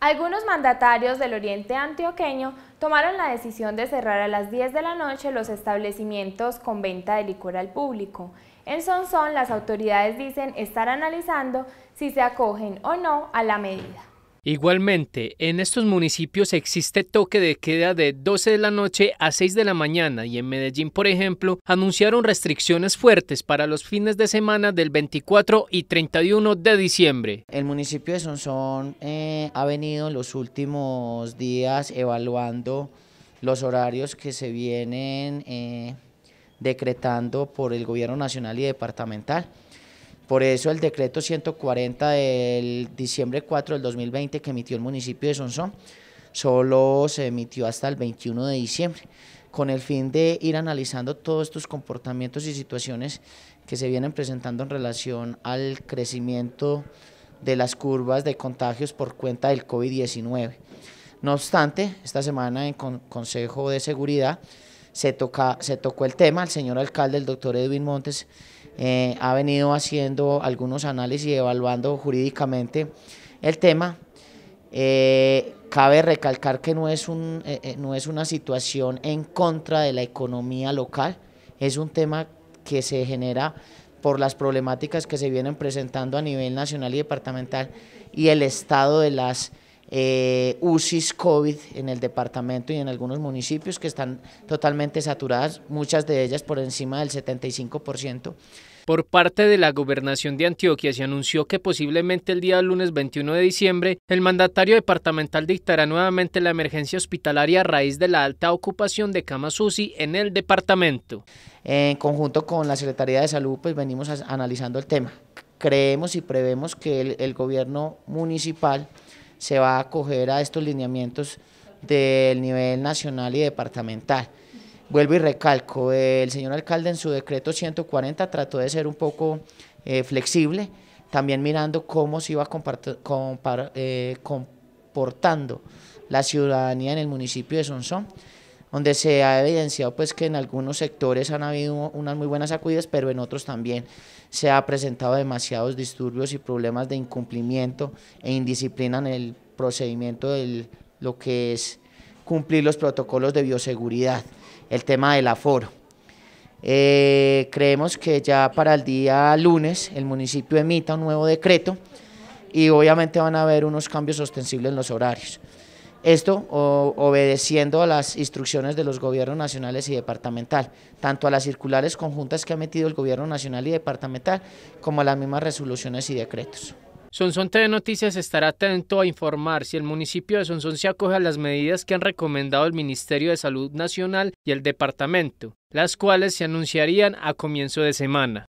Algunos mandatarios del oriente antioqueño tomaron la decisión de cerrar a las 10 de la noche los establecimientos con venta de licor al público. En Sonsón las autoridades dicen estar analizando si se acogen o no a la medida. Igualmente, en estos municipios existe toque de queda de 12 de la noche a 6 de la mañana y en Medellín, por ejemplo, anunciaron restricciones fuertes para los fines de semana del 24 y 31 de diciembre. El municipio de Sonsón eh, ha venido los últimos días evaluando los horarios que se vienen eh, decretando por el gobierno nacional y departamental. Por eso el decreto 140 del diciembre 4 del 2020 que emitió el municipio de Sonsón solo se emitió hasta el 21 de diciembre, con el fin de ir analizando todos estos comportamientos y situaciones que se vienen presentando en relación al crecimiento de las curvas de contagios por cuenta del COVID-19. No obstante, esta semana en Consejo de Seguridad se, toca, se tocó el tema, el señor alcalde, el doctor Edwin Montes, eh, ha venido haciendo algunos análisis y evaluando jurídicamente el tema. Eh, cabe recalcar que no es, un, eh, no es una situación en contra de la economía local, es un tema que se genera por las problemáticas que se vienen presentando a nivel nacional y departamental y el estado de las eh, COVID en el departamento y en algunos municipios que están totalmente saturadas, muchas de ellas por encima del 75%. Por parte de la gobernación de Antioquia se anunció que posiblemente el día lunes 21 de diciembre el mandatario departamental dictará nuevamente la emergencia hospitalaria a raíz de la alta ocupación de camas UCI en el departamento. En conjunto con la Secretaría de Salud pues venimos analizando el tema. Creemos y prevemos que el gobierno municipal se va a acoger a estos lineamientos del nivel nacional y departamental. Vuelvo y recalco, el señor alcalde en su decreto 140 trató de ser un poco eh, flexible, también mirando cómo se iba eh, comportando la ciudadanía en el municipio de Sonsón donde se ha evidenciado pues que en algunos sectores han habido unas muy buenas acudidas, pero en otros también se ha presentado demasiados disturbios y problemas de incumplimiento e indisciplina en el procedimiento de lo que es cumplir los protocolos de bioseguridad, el tema del aforo. Eh, creemos que ya para el día lunes el municipio emita un nuevo decreto y obviamente van a haber unos cambios ostensibles en los horarios. Esto obedeciendo a las instrucciones de los gobiernos nacionales y departamental, tanto a las circulares conjuntas que ha metido el gobierno nacional y departamental, como a las mismas resoluciones y decretos. Sonson TV Noticias estará atento a informar si el municipio de Sonson se acoge a las medidas que han recomendado el Ministerio de Salud Nacional y el departamento, las cuales se anunciarían a comienzo de semana.